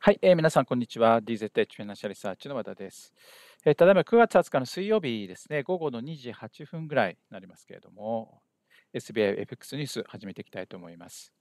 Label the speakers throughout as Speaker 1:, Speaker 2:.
Speaker 1: はい、えー、皆さん、こんにちは。DZH フィナンシャルサーチの和田です、えー、ただいま9月20日の水曜日ですね、午後の2時8分ぐらいになりますけれども、SBIFX ニュース始めていきたいと思います。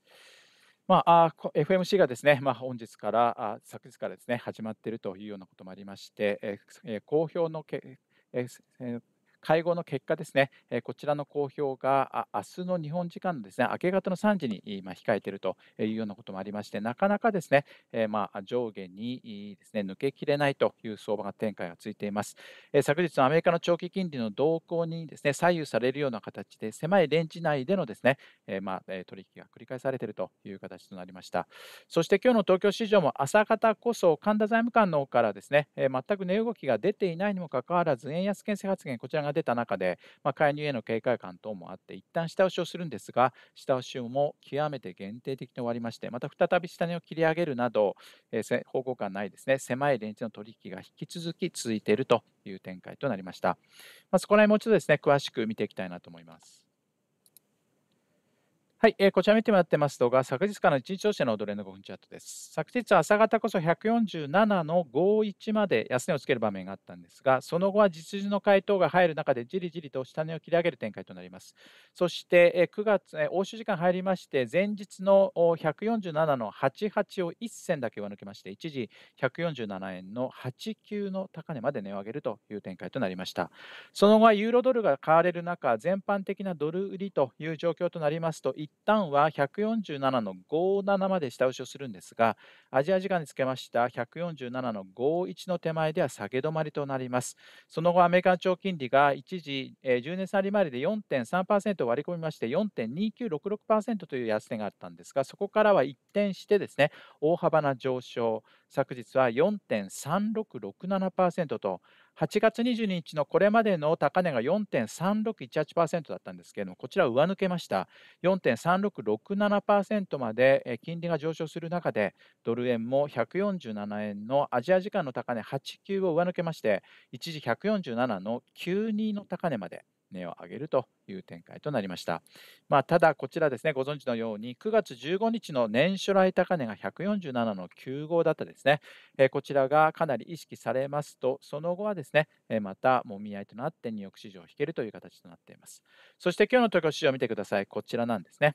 Speaker 1: まあ、FMC がですね、まあ、本日からあ、昨日からですね、始まっているというようなこともありまして、えー、公表のけ、えー会合の結果ですね、こちらの公表が明日の日本時間のですね明け方の3時に今控えているというようなこともありまして、なかなかですね、まあ、上下にですね抜けきれないという相場が展開がついています。昨日のアメリカの長期金利の動向にですね左右されるような形で狭いレンジ内でのですね、まあ、取引が繰り返されているという形となりました。そして今日の東京市場も朝方こそ神田財務官の方からですね全く値動きが出ていないにもかかわらず円安牽制発言こちらがが出た中で、まあ、介入への警戒感等もあって一旦下押しをするんですが下押しも極めて限定的に終わりましてまた再び下値を切り上げるなど、えー、方向感ないですね狭いレンジの取引が引き続き続いているという展開となりました、まあ、そこら辺もう一度ですね詳しく見ていきたいなと思います。はい、えー、こちら見てもらってます動画、昨日からの一日調子の踊れの5分チャットです。昨日朝方こそ147の51まで安値をつける場面があったんですが、その後は実需の回答が入る中でじりじりと下値を切り上げる展開となります。そして、えー、9月、えー、欧州時間入りまして、前日の147の88を1銭だけ上抜けまして、一時147円の89の高値まで値を上げるという展開となりました。その後はユーロドルが買われる中、全般的なドル売りという状況となりますと、一旦は147の57まで下押しをするんですが、アジア時間につけました147の51の手前では下げ止まりとなります。その後、アメリカの長金利が一時、えー、10年差利回りで4.3%割り込みまして、4.2966%という安値があったんですが、そこからは一転してですね、大幅な上昇、昨日は4.3667%と、8月22日のこれまでの高値が4.3618%だったんですけれども、こちら上抜けました。4.3667%まで金利が上昇する中で、ドル円も147円のアジア時間の高値89を上抜けまして、一時147の92の高値まで値を上げるという展開となりました。まあ、ただ、こちらですね、ご存知のように、9月15日の年初来高値が147の95だったですね、えこちらがかなり意識されますと、その後はですね、えまたもみ合いとなって、ニューヨーク市場を引けるという形となっています。そして今日の東京市場を見てください、こちらなんですね。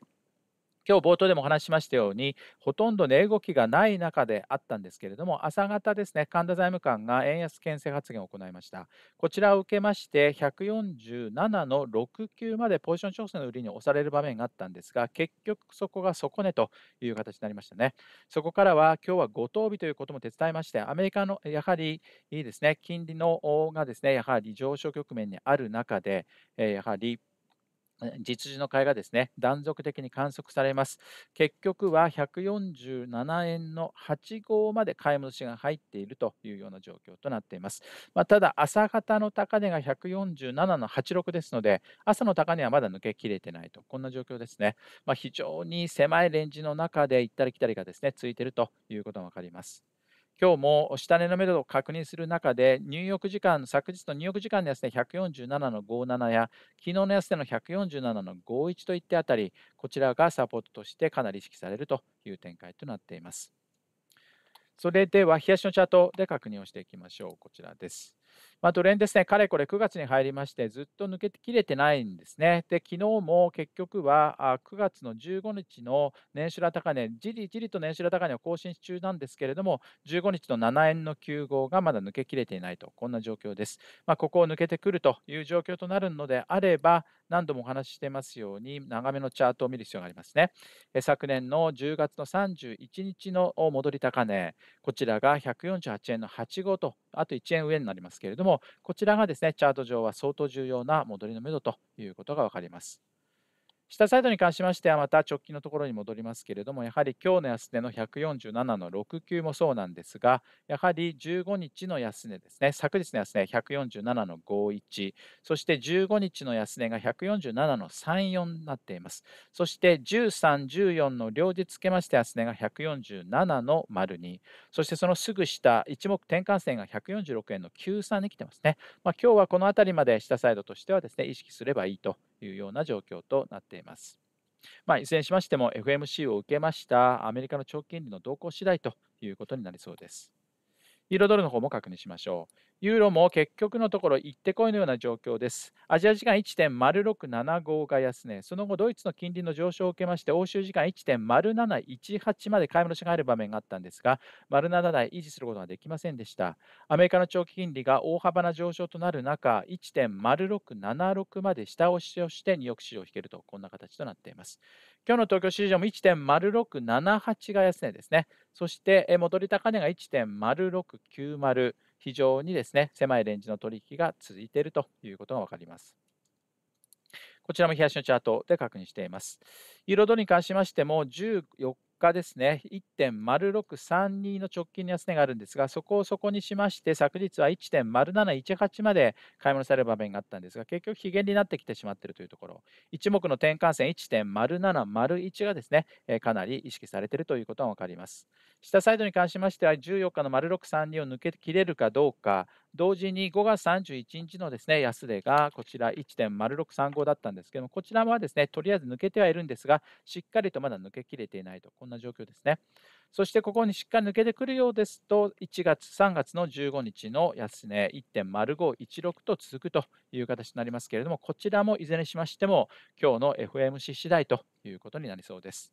Speaker 1: 今日冒頭でもお話ししましたように、ほとんど値動きがない中であったんですけれども、朝方ですね、神田財務官が円安牽制発言を行いました。こちらを受けまして、147の69までポジション調整の売りに押される場面があったんですが、結局そこが底値という形になりましたね。そこからは、今日はご等日ということも手伝いまして、アメリカのやはりいいですね、金利のがですね、やはり上昇局面にある中で、やはり実需の買いがですね断続的に観測されます結局は147円の8号まで買い戻しが入っているというような状況となっています、まあ、ただ朝方の高値が147の86ですので朝の高値はまだ抜けきれてないとこんな状況ですね、まあ、非常に狭いレンジの中で行ったり来たりがですねついているということが分かります今日も下値の目処を確認する中で、入浴時間、昨日の入浴時間の安値147の57や、昨日の安値の147の51といったあたり、こちらがサポートとしてかなり意識されるという展開となっています。それでは、冷やしのチャートで確認をしていきましょう。こちらです。まドル円ですね、かれこれ9月に入りまして、ずっと抜けきれてないんですね。で、昨日も結局は9月の15日の年収ら高値、じりじりと年収ら高値を更新中なんですけれども、15日の7円の9号がまだ抜けきれていないと、こんな状況です。まあ、ここを抜けてくるという状況となるのであれば、何度もお話ししてますように、長めのチャートを見る必要がありますね。昨年の10月の31日の戻り高値、こちらが148円の8号とあと1円上になりますけれども、こちらがですね、チャート上は相当重要な戻りのめどということが分かります。下サイドに関しましてはまた直近のところに戻りますけれどもやはり今日の安値の147の69もそうなんですがやはり15日の安値ですね昨日の安値147の51そして15日の安値が147の34になっていますそして13、14の両日つけまして安値が147の丸2そしてそのすぐ下一目転換線が146円の93に来てますね、まあ、今日はこの辺りまで下サイドとしてはですね意識すればいいというような状況となっています。まあ、いずれにしましても FMC を受けましたアメリカの長期金利の動向次第ということになりそうです。ユーロドルの方も確認しましょう。ユーロも結局のところ行ってこいのような状況です。アジア時間1.0675が安値、その後ドイツの金利の上昇を受けまして、欧州時間1.0718まで買い戻しがある場面があったんですが、07台維持することができませんでした。アメリカの長期金利が大幅な上昇となる中、1.0676まで下押しをしてー億市場を引けると、こんな形となっています。今日の東京市場も1.0678が安値ですね。そして戻り高値が1.0690。非常にですね、狭いレンジの取引が続いているということがわかります。こちらも日足のチャートで確認しています。ユーロドルに関しましても、14日ですね、1.0632の直近の安値があるんですが、そこをそこにしまして、昨日は1.0718まで買い物される場面があったんですが、結局、非減になってきてしまっているというところ、一目の転換線1.0701がですね、かなり意識されているということがわかります。下サイドに関しましては、14日の丸632を抜けきれるかどうか、同時に5月31日のですね安値がこちら1.0635だったんですけども、こちらはですねとりあえず抜けてはいるんですが、しっかりとまだ抜けきれていないと、こんな状況ですね。そしてここにしっかり抜けてくるようですと、1月、3月の15日の安値1.0516と続くという形になりますけれども、こちらもいずれにしましても、今日の FMC 次第ということになりそうです。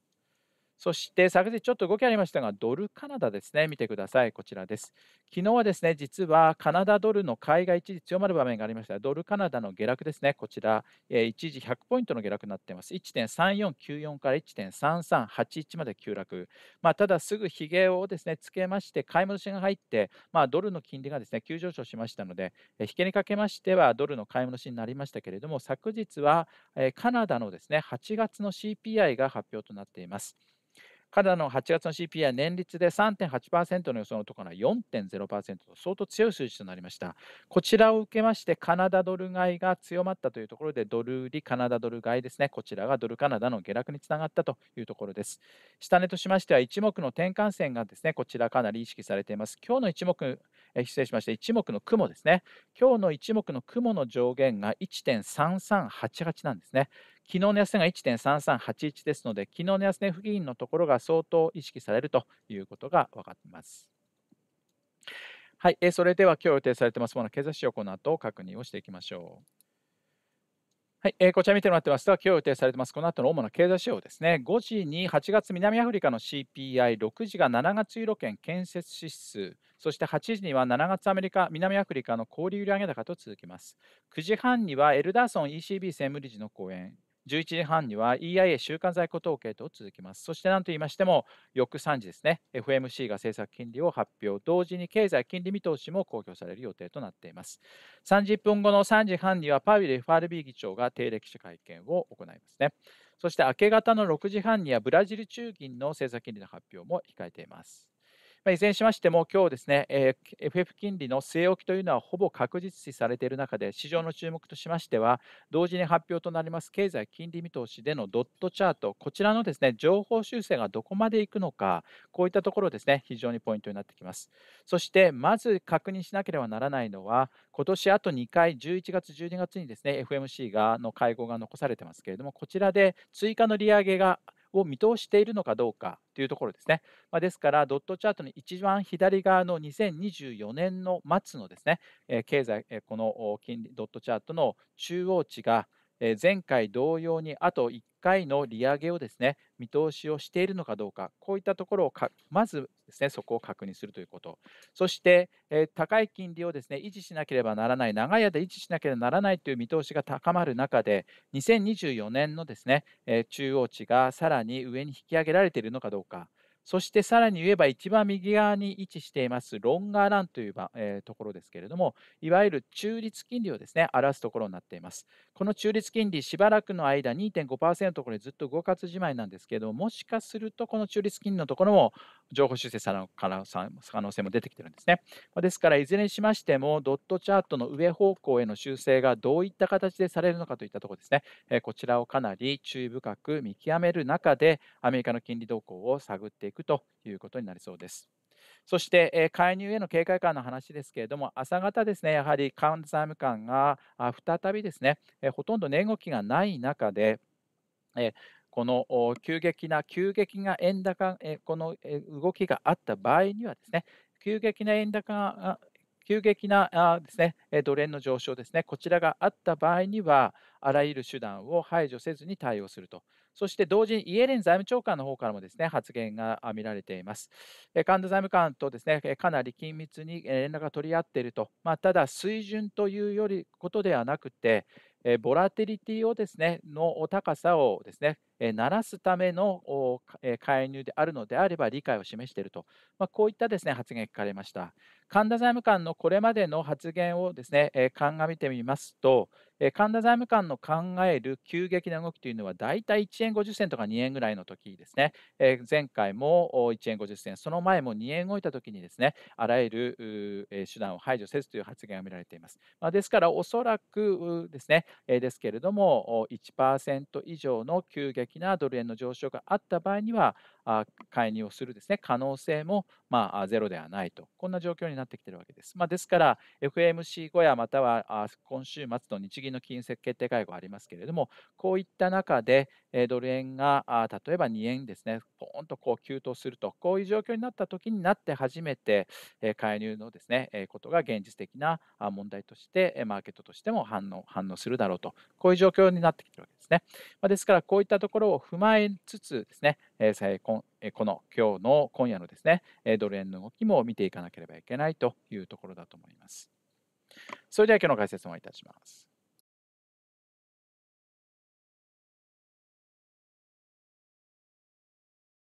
Speaker 1: そして昨日ちょっと動きありましたが、ドルカナダですね、見てください、こちらです。昨日はですね、実はカナダドルの買いが一時強まる場面がありました。ドルカナダの下落ですね、こちら、一時100ポイントの下落になっています。1.3494から1.3381まで急落。まあ、ただ、すぐひげをですね、つけまして、買い戻しが入って、まあ、ドルの金利がですね、急上昇しましたので、えー、引けにかけましては、ドルの買い戻しになりましたけれども、昨日は、カナダのですね、8月の CPI が発表となっています。彼らの8月の CPI は年率で3.8%の予想のところが4.0%と相当強い数字となりました。こちらを受けましてカナダドル買いが強まったというところでドル売りカナダドル買いですね。こちらがドルカナダの下落につながったというところです。下値としましては一目の転換線がですね、こちらかなり意識されています。今日の一目、え失礼しました、一目の雲ですね。今日の一目の雲の上限が1.3388なんですね。昨日の安値が1.3381ですので、昨日の安値付近のところが相当意識されるということが分かっています。はい、えそれでは今日予定されてますもの経済指標、この後確認をしていきましょう。はい、えー、こちら見てもらってます今日予定されてます、この後の主な経済指標ですね、5時に8月南アフリカの CPI、6時が7月ユーロ圏建設指数、そして8時には7月アメリカ、南アフリカの小売売上高と続きます。9時半にはエルダーソン ECB 専務理事の講演、11時半には EIA 週間在庫統計と続きます。そして何と言いましても、翌3時ですね、FMC が政策金利を発表、同時に経済金利見通しも公表される予定となっています。30分後の3時半には、パウエル FRB 議長が定例記者会見を行いますね。そして明け方の6時半には、ブラジル中銀の政策金利の発表も控えています。まあ、いずれにしましても、今日ですね、えー、FF 金利の据え置きというのはほぼ確実視されている中で、市場の注目としましては、同時に発表となります経済金利見通しでのドットチャート、こちらのですね情報修正がどこまでいくのか、こういったところですね、非常にポイントになってきます。そして、まず確認しなければならないのは、今年あと2回、11月、12月にですね、FMC がの会合が残されてますけれども、こちらで追加の利上げがを見通しているのかどうかというところですね。まあ、ですから、ドットチャートの一番左側の2024年の末のですね、え経済、えこの金利ドットチャートの中央値が、前回同様にあと回の利上げをですね見通しをしているのかどうかこういったところをかまずですねそこを確認するということそして、えー、高い金利をですね維持しなければならない長い間維持しなければならないという見通しが高まる中で2024年のですね、えー、中央値がさらに上に引き上げられているのかどうかそしてさらに言えば一番右側に位置していますロンガーランという、えー、ところですけれども、いわゆる中立金利をですね、表すところになっています。この中立金利、しばらくの間2.5%、これずっと5月じまいなんですけれども、もしかするとこの中立金利のところも情報修正される可能性も出てきてるんですね。ですから、いずれにしましても、ドットチャートの上方向への修正がどういった形でされるのかといったところですね、えー、こちらをかなり注意深く見極める中で、アメリカの金利動向を探っていくくということになりそうです。そして、え介入への警戒感の話ですけれども、朝方ですね、やはりト債務官が再びですね、えほとんど値動きがない中で、えこの急激な、急激な円高、えこの動きがあった場合にはですね、急激な円高が、急激なですね、ドル円の上昇ですね、こちらがあった場合には、あらゆる手段を排除せずに対応すると。そして同時にイエレン財務長官の方からもですね発言が見られています。神田財務官とですねかなり緊密に連絡が取り合っていると、まあ、ただ水準というよりことではなくて、ボラティリティをですねの高さをですね鳴らすための介入であるのであれば理解を示していると、まあ、こういったですね発言が聞かれました。神田財務官のこれまでの発言をですね鑑みてみますと、神田財務官の考える急激な動きというのは大体1円50銭とか2円ぐらいの時ですね、え前回も1円50銭その前も2円動いた時にですねあらゆる手段を排除せずという発言が見られています、まですからおそらくですね、えですけれども1%以上の急激なドル円の上昇があった場合には介入をするですね可能性もまあゼロではないとこんな状況になってきているわけです、まですから FMC 後やまたは今週末の日銀銀の金融決定会合ありますけれども、こういった中で、えドル円が例えば2円ですね、ポーンとこう急騰すると、こういう状況になった時になって初めて、え介入のですね、えことが現実的な問題として、マーケットとしても反応反応するだろうと、こういう状況になってきてるわけですね。まですから、こういったところを踏まえつつですね、えこの今日の今夜のですね、ドル円の動きも見ていかなければいけないというところだと思います。それでは今日の解説もいたします。